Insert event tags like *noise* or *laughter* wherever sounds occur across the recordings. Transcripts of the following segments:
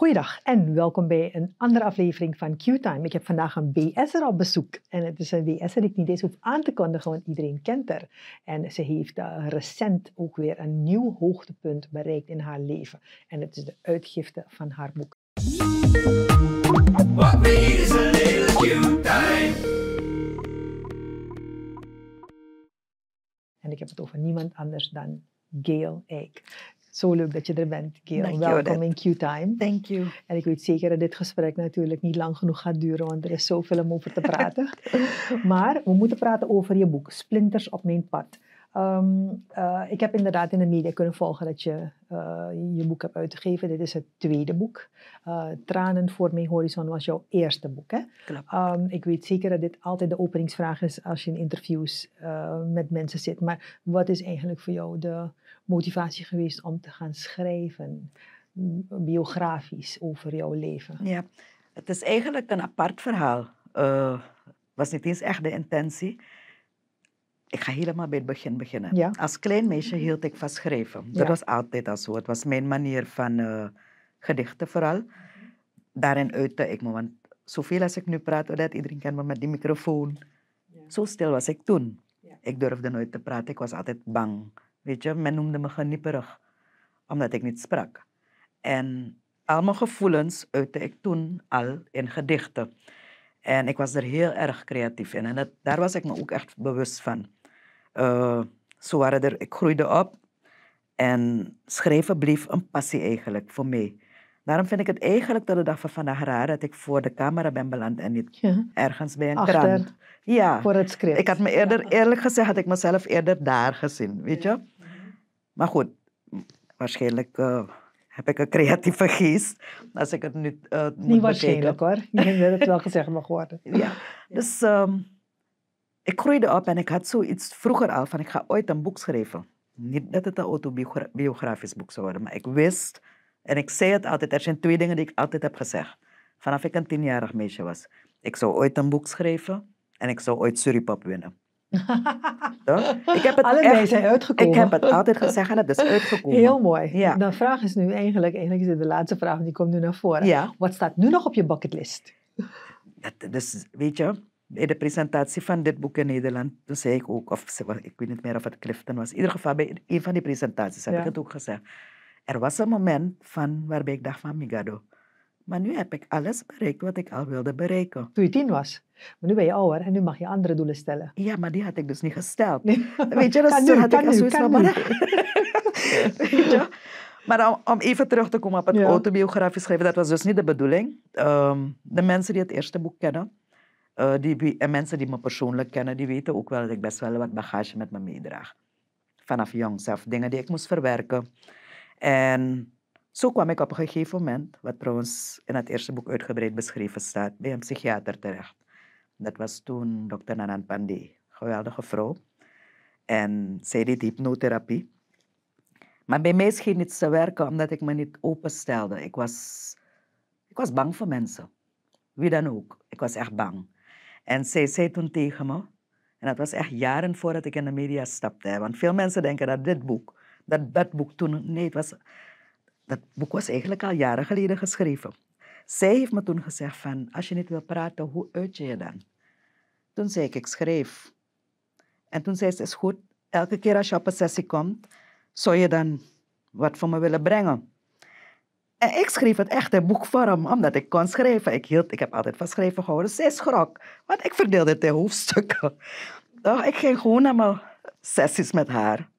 Goeiedag en welkom bij een andere aflevering van Q-Time. Ik heb vandaag een BS'er op bezoek. En het is een BS'er die ik niet eens hoef aan te kondigen, want iedereen kent haar. En ze heeft eh, recent ook weer een nieuw hoogtepunt bereikt in haar leven. En het is de uitgifte van haar boek. What is a little time En ik heb het over niemand anders dan Gail Eik. Zo leuk dat je er bent, Gail. Welkom in Q-Time. Thank you. En ik weet zeker dat dit gesprek natuurlijk niet lang genoeg gaat duren, want er is zoveel om over te praten. *laughs* maar we moeten praten over je boek, Splinters op mijn pad. Ehm, eh, ik heb inderdaad in de media kunnen volgen dat je eh, je boek hebt uitgegeven. Dit is het tweede boek. Eh, Tranen voor mijn horizon was jouw eerste boek. Hè? Um, ik weet zeker dat dit altijd de openingsvraag is als je in interviews met mensen zit. Maar wat is eigenlijk voor jou de, motivatie geweest om te gaan schrijven, biografisch over jouw leven? Ja, het is eigenlijk een apart verhaal. Uh, was niet eens echt de intentie. Ik ga helemaal bij het begin beginnen. Ja. Als klein meisje hield ik van schrijven. Dat was altijd al zo. Het was mijn manier van eh, gedichten vooral. Daarin uitte ik me. Want zoveel als ik nu praat, dat iedereen kent me met die microfoon. Ja. Zo stil was ik toen. Ik durfde nooit te praten. Ik was altijd bang. Weet je, men noemde me genieperig, omdat ik niet sprak. En al mijn gevoelens uitte ik toen al in gedichten. En ik was er heel erg creatief in. En dat, daar was ik me ook echt bewust van. Eh, zo waren er, ik groeide op en schrijven bleef een passie eigenlijk voor mij. Daarom vind ik het eigenlijk tot de dag van vandaag raar dat ik voor de camera ben beland en niet ergens bij een Achter, krant. Ja. Voor het script. Ik had me eerder, eerlijk gezegd, had ik mezelf eerder daar gezien, weet je. Maar goed, waarschijnlijk eh, heb ik een creatieve geest als ik het nu uh, moet Niet waarschijnlijk bekeken. hoor, je *laughs* weet het wel gezegd mag worden. ja, dus ehm, ik groeide op en ik had zoiets vroeger al van ik ga ooit een boek schrijven. Niet dat het een autobiografisch boek zou worden, maar ik wist en ik zei het altijd, er zijn twee dingen die ik altijd heb gezegd. Vanaf ik een tienjarig meisje was. Ik zou ooit een boek schrijven en ik zou ooit Suripap winnen. *laughs* ik heb het Allebei zijn uitgekomen. Ik heb het altijd gezegd en het is uitgekomen. Heel mooi. Ja. De vraag is nu eigenlijk, eigenlijk is de laatste vraag, die komt nu naar voren. Ja. Wat staat nu nog op je bucketlist? Dat, dus, weet je, bij de presentatie van dit boek in Nederland, toen zei ik ook, of ik weet niet meer of het Clifton was, in ieder geval bij een van die presentaties heb ik het ook gezegd. Er was een moment van waarbij ik dacht van migado. Maar nu heb ik alles bereikt wat ik al wilde bereiken. Toen je tien was. Maar nu ben je ouder en nu mag je andere doelen stellen. Ja, maar die had ik dus niet gesteld. *laughs* Weet je, dat *laughs* nu, had ik als zoiets van... *laughs* Maar, maar om, even terug te komen op het ja. autobiografisch schrijven, dat was dus niet de bedoeling. Ehm, de mensen die het eerste boek kennen, eh, die, en mensen die me persoonlijk kennen, die weten ook wel dat ik best wel wat bagage met me meedraag. Vanaf jongs zelf dingen die ik moest verwerken. En zo kwam ik op een gegeven moment, wat trouwens in het eerste boek uitgebreid beschreven staat, bij een psychiater terecht. Dat was toen dokter Nanan Pandey, geweldige vrouw. En zij deed hypnotherapie. Maar bij mij scheen niets te werken omdat ik me niet openstelde. Ik was, ik was bang voor mensen. Wie dan ook. Ik was echt bang. En zij zei toen tegen me, en dat was echt jaren voordat ik in de media stapte, want veel mensen denken dat dit boek dat, dat boek toen... Nee, het was, dat boek was eigenlijk al jaren geleden geschreven. Zij heeft me toen gezegd van, als je niet wil praten, hoe uit je je dan? Toen zei ik, ik schreef. En toen zei ze, is goed, elke keer als je op een sessie komt, zou je dan wat voor me willen brengen. En ik schreef het echt in boekvorm, omdat ik kon schrijven. Ik, hield, ik heb altijd van schrijven gehouden. Zij schrok, want ik verdeelde het in hoofdstukken. toch ik ging gewoon naar sessies met haar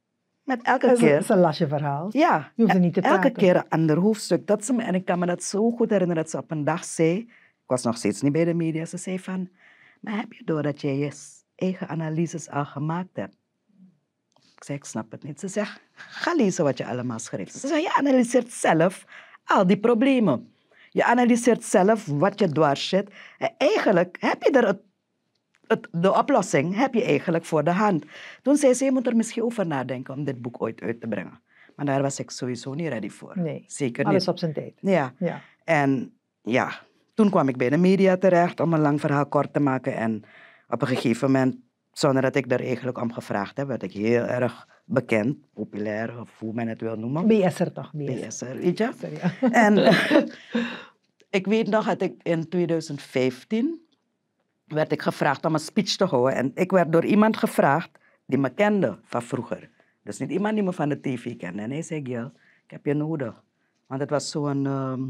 met elke is, keer... is een lasje verhaal. Ja. Je hoeft niet te praten. Elke keer een ander hoofdstuk. Dat ze me, en ik kan me dat zo goed herinneren dat ze op een dag zei... Ik was nog steeds niet bij de media. Ze zei van... Maar heb je door dat jij je eigen analyses al gemaakt hebt? Ik zei, ik snap het niet. Ze zegt, ga lezen wat je allemaal schrijft. Ze zei: je analyseert zelf al die problemen. Je analyseert zelf wat je dwars zit. En eigenlijk heb je er het de oplossing heb je eigenlijk voor de hand. Toen zei ze, je moet er misschien over nadenken om dit boek ooit uit te brengen. Maar daar was ik sowieso niet ready voor. Nee, Zeker alles op zijn tijd. Ja. ja. En ja, toen kwam ik bij de media terecht om een lang verhaal kort te maken. En op een gegeven moment, zonder dat ik daar eigenlijk om gevraagd heb, werd ik heel erg bekend, populair, of hoe men het wil noemen. BS'er toch? BS'er, je? ja. En *laughs* *laughs* ik weet nog dat ik in 2015 werd ik gevraagd om een speech te houden. En ik werd door iemand gevraagd die me kende van vroeger. Dus niet iemand die me van de tv kende. En hij zei, Gil, ik heb je nodig. Want het was zo'n ehm,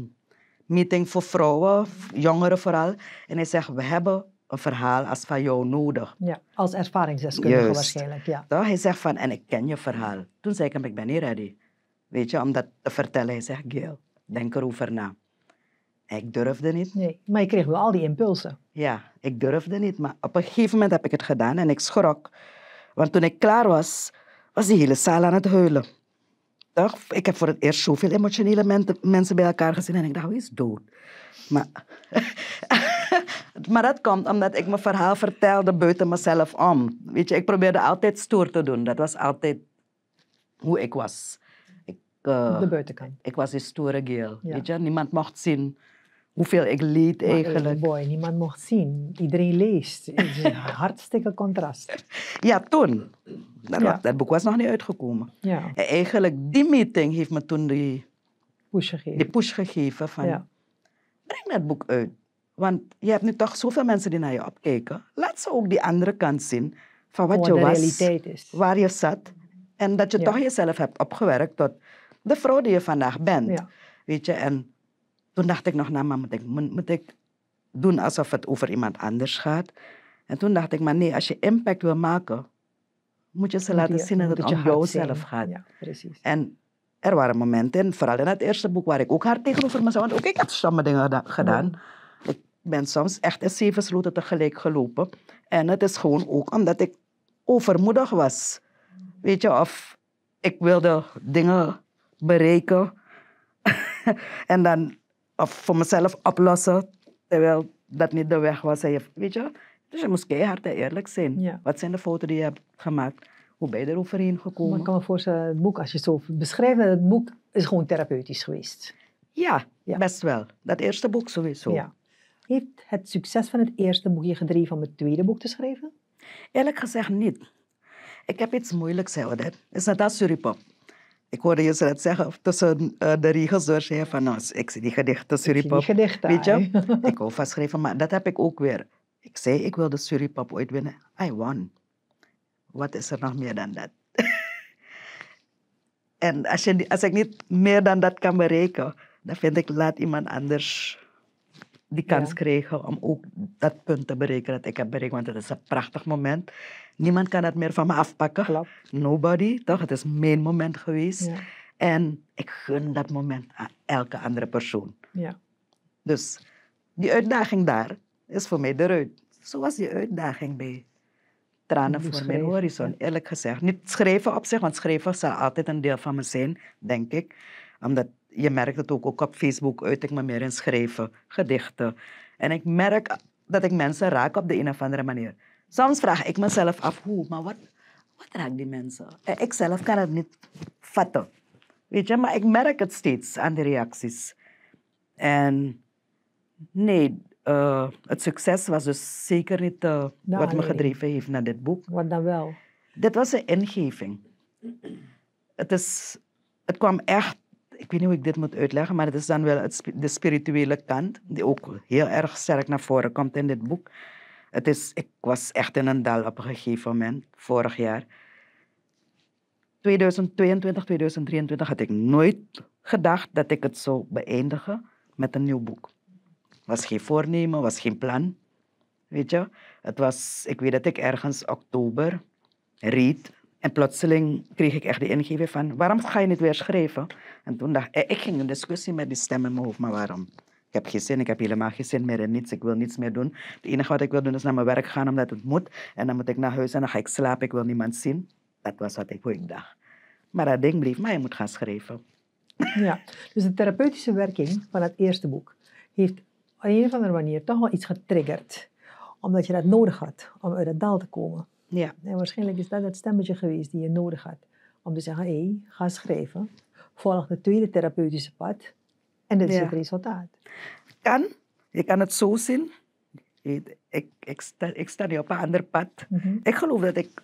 meeting voor vrouwen, jongeren vooral. En hij zegt, we hebben een verhaal als van jou nodig. Ja, als ervaringsdeskundige waarschijnlijk. Ja. Toch? Hij zegt van, en ik ken je verhaal. Toen zei ik hem, ik ben niet ready. Weet je, om dat te vertellen. Hij zegt, Gil, denk erover na. Ik durfde niet. Nee, maar je kreeg wel al die impulsen. Ja, ik durfde niet. Maar op een gegeven moment heb ik het gedaan en ik schrok. Want toen ik klaar was, was die hele zaal aan het huilen. Toch? Ik heb voor het eerst zoveel emotionele mensen bij elkaar gezien en ik dacht, hoe is dood? Maar, *laughs* maar dat komt omdat ik mijn verhaal vertelde buiten mezelf om. Weet je, ik probeerde altijd stoer te doen. Dat was altijd hoe ik was. Ik, eh, de buitenkant. Ik was die stoere geel. Weet je, niemand mocht zien hoeveel ik leed eigenlijk. boy, niemand mocht zien. Iedereen leest. Het is een *laughs* hartstikke contrast. Ja, toen. Nou, dat, boek was nog niet uitgekomen. Ja. En eigenlijk, die meeting heeft me toen die push gegeven, die push gegeven van... Breng dat boek uit. Want je hebt nu toch zoveel mensen die naar je opkijken. Laat ze ook die andere kant zien van wat je was, is. waar je zat. En dat je toch jezelf hebt opgewerkt tot de vrouw die je vandaag bent. Weet je, en toen dacht ik nog, nou, maar moet ik, moet ik doen alsof het over iemand anders gaat? En toen dacht ik, maar nee, als je impact wil maken, moet je ze laten zien dat het om jouzelf gaat. precies. En er waren momenten, vooral in het eerste boek, waar ik ook hard tegenover mezelf, want ook ik heb stomme dingen gedaan. Ik ben soms echt in zeven sloten tegelijk gelopen. En het is gewoon ook omdat ik overmoedig was. Weet je, of ik wilde dingen bereiken. *laughs* en dan of voor mezelf oplossen, terwijl dat niet de weg was. weet je? Dus je moest keihard en eerlijk zijn. Wat zijn de fouten die je hebt gemaakt? Hoe ben je er overheen gekomen? Maar ik kan me voorstellen, het boek, als je het zo beschrijft, het boek is gewoon therapeutisch geweest. Ja, best wel. Dat eerste boek sowieso. Heeft het succes van het eerste boek je gedreven om het tweede boek te schrijven? Eerlijk gezegd niet. Ik heb iets moeilijks, Dat is dat als ik hoorde je net zeggen, tussen eh, de regels door zei van, nou, ik zie die gedichten Suripop. Ik gedichten, Weet je? *laughs* ik maar dat heb ik ook weer. Ik zei, ik wil de Suripop ooit winnen. I won. Wat is er nog meer dan dat? *laughs* en als, je, als ik niet meer dan dat kan bereiken, dan vind ik, laat iemand anders die kans kregen om ook dat punt te bereiken dat ik heb bereikt. Want het is een prachtig moment. Niemand kan het meer van me afpakken. Nobody, toch? Het is mijn moment geweest. En ik gun dat moment aan elke andere persoon. Ja. Dus die uitdaging daar is voor mij eruit. Zo was die uitdaging bij Tranen voor mijn horizon, eerlijk gezegd. Niet schrijven op zich, want schrijven zal altijd een deel van me zijn, denk ik. Omdat je merkt het ook, op Facebook uit ik me meer in schrijven, gedichten. En ik merk dat ik mensen raak op de een of andere manier. Soms vraag ik mezelf af hoe, maar wat, wat raakt die mensen? Ik zelf kan het niet vatten. Weet je, maar ik merk het steeds aan de reacties. En nee, eh, het succes was dus zeker niet eh, nou, wat me gedreven heeft naar dit boek. Wat dan wel? Dit was een ingeving. Het, is, het kwam echt ik weet niet hoe ik dit moet uitleggen, maar het is dan wel het, de spirituele kant, die ook heel erg sterk naar voren komt in dit boek. Het is, ik was echt in een dal op een gegeven moment, vorig jaar. 2022, 2023 had ik nooit gedacht dat ik het zou beëindigen met een nieuw boek. Was geen voornemen, was geen plan. Weet je, het was, ik weet dat ik ergens oktober reed en plotseling kreeg ik echt de ingeving van, waarom ga je niet weer schrijven? En toen dacht ik, eh, ik ging een discussie met die stem in mijn hoofd, maar waarom? Ik heb geen zin, ik heb helemaal geen zin meer in niets, ik wil niets meer doen. Het enige wat ik wil doen is naar mijn werk gaan omdat het moet. En dan moet ik naar huis en dan ga ik slapen, ik wil niemand zien. Dat was wat ik, hoe ik dacht. Maar dat ding bleef, mij. je moet gaan schrijven. Ja, dus de therapeutische werking van het eerste boek heeft op een of andere manier toch wel iets getriggerd. Omdat je dat nodig had om uit het dal te komen. Ja. En waarschijnlijk is dat het stemmetje geweest die je nodig had. Om te zeggen, hé, hey, ga schrijven. Volg de tweede therapeutische pad. En dit is het resultaat. Kan. Je kan het zo zien. Ik, sta, nu op een ander pad. Mhm. Ik geloof dat ik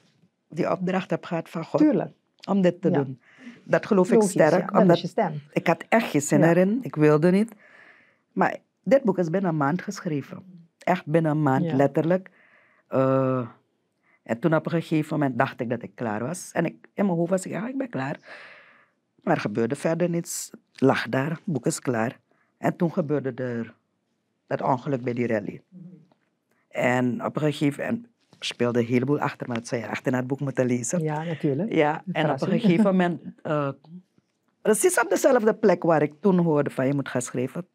die opdracht heb gehad van God. Tuurlijk. Om dit te doen. Dat geloof ik sterk. Omdat Ik had echt geen zin erin. Ik wilde niet. Maar dit boek is binnen een maand geschreven. Echt binnen een maand, letterlijk. Eh, en toen op een gegeven moment dacht ik dat ik klaar was. En ik, in mijn hoofd was ik, ja, ik ben klaar. Maar er gebeurde verder niets. Lag daar, boek is klaar. En toen gebeurde er dat ongeluk bij die rally. En op een gegeven moment speelde een heleboel achter, maar dat zou je achter het boek moeten lezen. Ja, natuurlijk. Ja, en op een gegeven moment, uh, *laughs* precies op dezelfde plek waar ik toen hoorde van je moet gaan schrijven,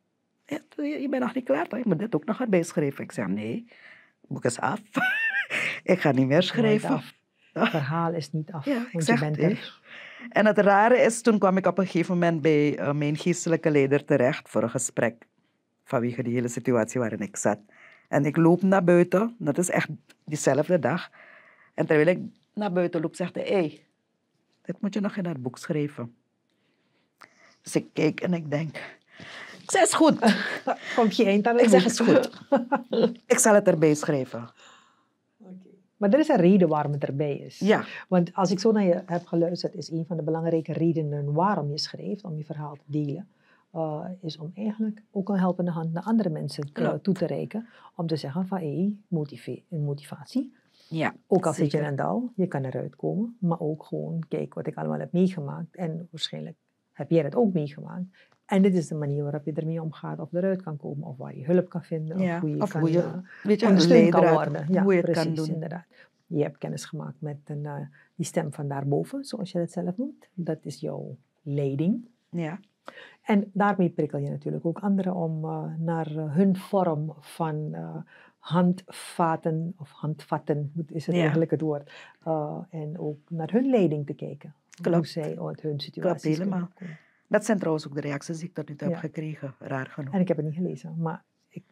je bent nog niet klaar, je moet dit ook nog gaan bijschrijven. Ik zei, nee, boek is af. *laughs* ik ga niet meer schrijven. Het verhaal is niet af, ja, bent En het rare is, toen kwam ik op een gegeven moment bij eh, mijn geestelijke leider terecht voor een gesprek. Vanwege de hele situatie waarin ik zat. En ik loop naar buiten, dat is echt diezelfde dag. En terwijl ik naar buiten loop, zegt hij: hey, dit moet je nog in het boek schrijven. Dus ik kijk en ik denk: Ik zeg, het goed. *laughs* Komt je eind Ik zeg, is goed. ik zal het erbij schrijven. Maar er is een reden waarom het erbij is. Ja. Want als ik zo naar je heb geluisterd, is een van de belangrijke redenen waarom je schreef, om je verhaal te delen, eh, is om eigenlijk ook een helpende hand naar andere mensen eh, toe te reiken. Om te zeggen van, hé, hey, motivatie, motivatie. Ja, ook al zit je in een dal, je kan eruit komen. Maar ook gewoon, kijk wat ik allemaal heb meegemaakt. En waarschijnlijk heb jij dat ook meegemaakt. En dit is de manier waarop je ermee omgaat, of eruit kan komen, of waar je hulp kan vinden, of hoe je, of kan, hoe weet je, eh, kan worden. Ja, hoe je het kan doen. Inderdaad. Je hebt kennis gemaakt met een, eh, die stem van daarboven, zoals je dat zelf noemt. Dat is jouw leiding. Ja. En daarmee prikkel je natuurlijk ook anderen om eh, naar hun vorm van handvaten, of handvatten is het eigenlijk het woord, en ook naar hun leiding te kijken. Klopt. Hoe zij uit hun situatie Klopt helemaal. Dat zijn trouwens ook de reacties die ik tot nu toe heb gekregen, raar genoeg. En ik heb het niet gelezen, maar ik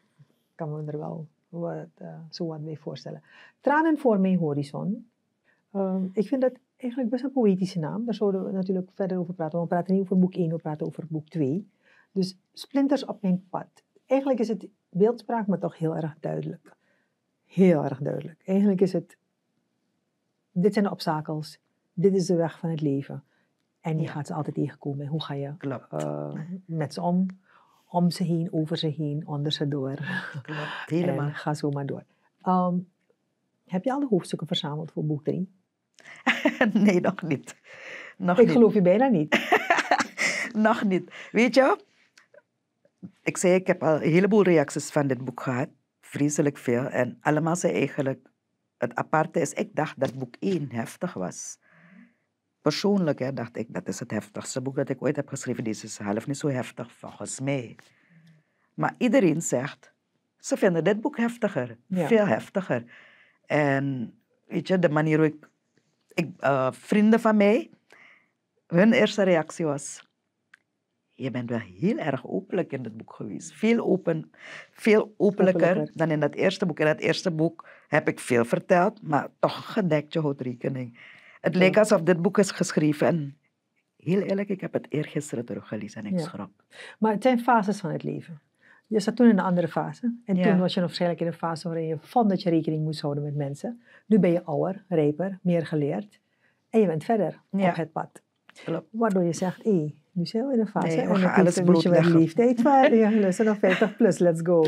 kan me er wel wat, uh, zo wat mee voorstellen. Tranen voor mijn horizon. Ehm, ik vind dat eigenlijk best een poëtische naam. Daar zouden we natuurlijk verder over praten. we praten niet over boek 1, we praten over boek 2. Dus splinters op mijn pad. Eigenlijk is het beeldspraak, maar toch heel erg duidelijk. Heel erg duidelijk. Eigenlijk is het, dit zijn de obstakels. Dit is de weg van het leven. En die gaat ze altijd tegenkomen. Hoe ga je eh, met ze om? Om ze heen, over ze heen, onder ze door. *laughs* helemaal. En ga zo maar door. Ehm, heb je al de hoofdstukken verzameld voor boek 3? *laughs* nee, nog niet. Nog ik geloof je bijna niet. *laughs* nog niet. Weet je, ik zei, ik heb al een heleboel reacties van dit boek gehad. Vreselijk veel. En allemaal zijn eigenlijk, het aparte is, ik dacht dat boek 1 heftig was. Persoonlijk hè, dacht ik, dat is het heftigste boek dat ik ooit heb geschreven. Deze is half niet zo heftig, volgens mij. Maar iedereen zegt, ze vinden dit boek heftiger. Veel heftiger. En weet je, de manier hoe ik... ik eh, vrienden van mij, hun eerste reactie was... Je bent wel heel erg openlijk in dit boek geweest. Veel, open, veel openlijker, dan in dat eerste boek. In dat eerste boek heb ik veel verteld, maar toch gedekt, je houdt rekening. Het leek alsof dit boek is geschreven. En heel eerlijk, ik heb het eergisteren teruggelezen en ik schrok. Maar het zijn fases van het leven. Je zat toen in een andere fase. En toen was je nog waarschijnlijk in een fase waarin je vond dat je rekening moest houden met mensen. Nu ben je ouder, rijper, meer geleerd. En je bent verder op het pad. Klopt. Waardoor je zegt, hé, nu zijn we in een fase. Nee, we gaan alles het je ja, leeftijd zijn nog 50 plus, let's go.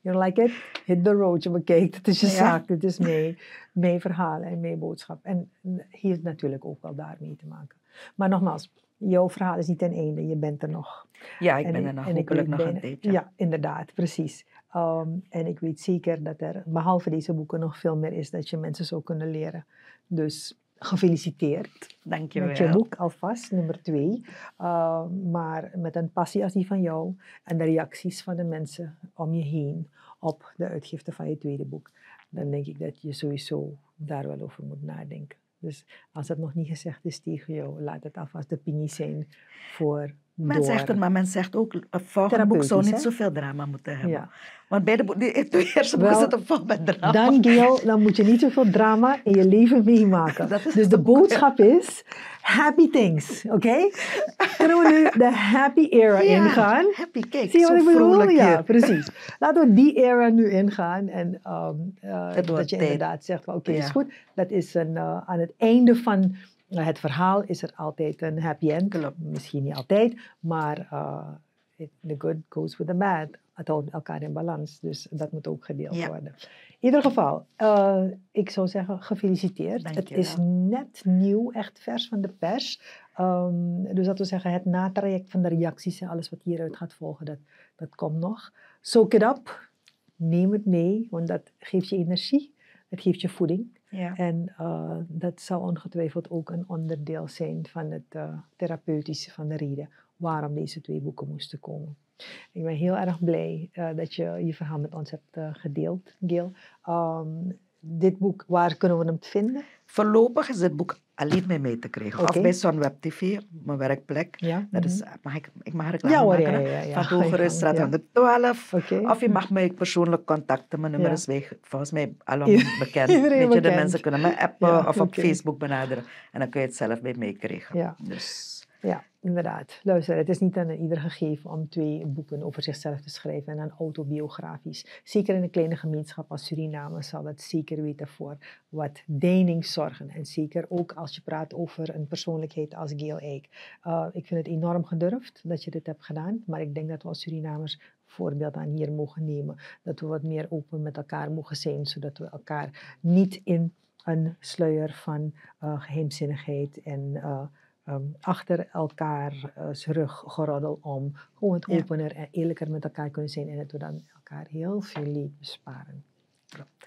You like it? Hit the road. Je bekijkt, het is je zaak. het is mee, mijn verhaal en mijn boodschap. En heeft natuurlijk ook wel daarmee te maken. Maar nogmaals, jouw verhaal is niet ten einde. Je bent er nog. Ja, ik ben er nog. En ik, nog bijna, een tijdje. Ja, inderdaad. Precies. Ehm, en ik weet zeker dat er, behalve deze boeken, nog veel meer is dat je mensen zo kunnen leren. Dus Gefeliciteerd. Dank je wel. Met je boek alvast, nummer twee. Ehm, maar met een passie als die van jou en de reacties van de mensen om je heen op de uitgifte van je tweede boek, dan denk ik dat je sowieso daar wel over moet nadenken. Dus als dat nog niet gezegd is tegen jou, laat het alvast de pinie zijn voor men zegt het, maar men zegt ook, een eh, volgend boek zou niet zoveel drama moeten hebben. Want bij de, *laughs* eerste boek zit een vol met drama. Dan, dan moet je niet zoveel drama in je leven meemaken. *laughs* dus de boodschap is, happy things, oké? Okay? Kunnen we nu de happy era ingaan? happy, cake. Zie je wat ik bedoel? Ja, precies. *laughs* Laten we die era nu ingaan. En dat, ehm, eh, dat je inderdaad zegt, oké, is goed. Dat is een, eh, aan het einde van nou, het verhaal is er altijd een happy end. Misschien niet altijd, maar uh, the good goes with the bad. Het houdt elkaar in balans, dus dat moet ook gedeeld worden. In ieder geval, eh, ik zou zeggen gefeliciteerd. het is net nieuw, echt vers van de pers. Ehm, dus dat wil zeggen, het natraject van de reacties en alles wat hieruit gaat volgen, dat, dat komt nog. Soak it up. Neem het mee, want dat geeft je energie. Het geeft je voeding. Ja. En eh, dat zou ongetwijfeld ook een onderdeel zijn van het eh, therapeutische van de reden waarom deze twee boeken moesten komen. Ik ben heel erg blij eh, dat je je verhaal met ons hebt gedeeld, Gil. Ehm, dit boek, waar kunnen we hem vinden? Voorlopig is dit boek alleen mee mee te krijgen. Okay. Of bij zo'n TV, mijn werkplek. Ja? Dat is, mhm. mag ik, ik mag reclame ja, hoor, maken. Ja, ja, Van Toveren, straat 112. Okay. Of je mag mij persoonlijk contacten. Mijn nummer is weg, volgens mij allemaal *laughs* bekend. Weet je, de mensen kunnen me appen of op Facebook benaderen. En dan kun je het zelf bij meekrijgen. krijgen. Dus. Ja, inderdaad. Luister, het is niet aan ieder gegeven om twee boeken over zichzelf te schrijven en dan autobiografisch. Zeker in een kleine gemeenschap als Suriname zal dat zeker weten voor wat deining zorgen. En zeker ook als je praat over een persoonlijkheid als Gail Eyck. Eh, ik vind het enorm gedurfd dat je dit hebt gedaan, maar ik denk dat we als Surinamers voorbeeld aan hier mogen nemen. Dat we wat meer open met elkaar mogen zijn, zodat we elkaar niet in een sluier van eh, geheimzinnigheid en... Eh, Ehm, achter elkaars eh, rug geroddel om gewoon het opener en eerlijker met elkaar kunnen zijn en dat we dan elkaar heel veel leed besparen.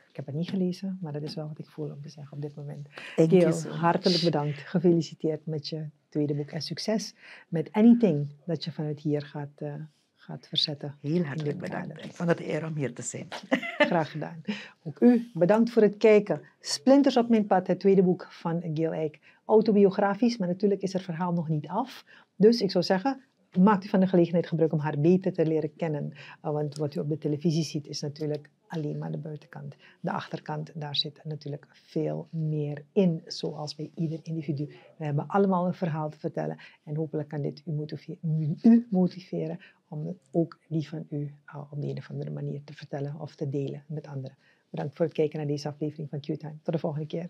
Ik heb het niet gelezen, maar dat is wel wat ik voel om te zeggen op dit moment. Heel hartelijk bedankt. Gefeliciteerd met je tweede boek en succes met anything dat je vanuit hier gaat uh, gaat verzetten. Heel hartelijk bedankt. Ik vond het eer om hier te zijn. *laughs* Graag gedaan. Ook u bedankt voor het kijken. Splinters op mijn pad, het tweede boek van Gil Eik. Autobiografisch, maar natuurlijk is het verhaal nog niet af. Dus ik zou zeggen, maakt u van de gelegenheid gebruik om haar beter te leren kennen. Eh, want wat u op de televisie ziet is natuurlijk alleen maar de buitenkant. De achterkant, daar zit natuurlijk veel meer in, zoals bij ieder individu. We hebben allemaal een verhaal te vertellen en hopelijk kan dit u motiveren om ook die van u eh, op de een of andere manier te vertellen of te delen met anderen. Bedankt voor het kijken naar deze aflevering van Q-Time. Tot de volgende keer.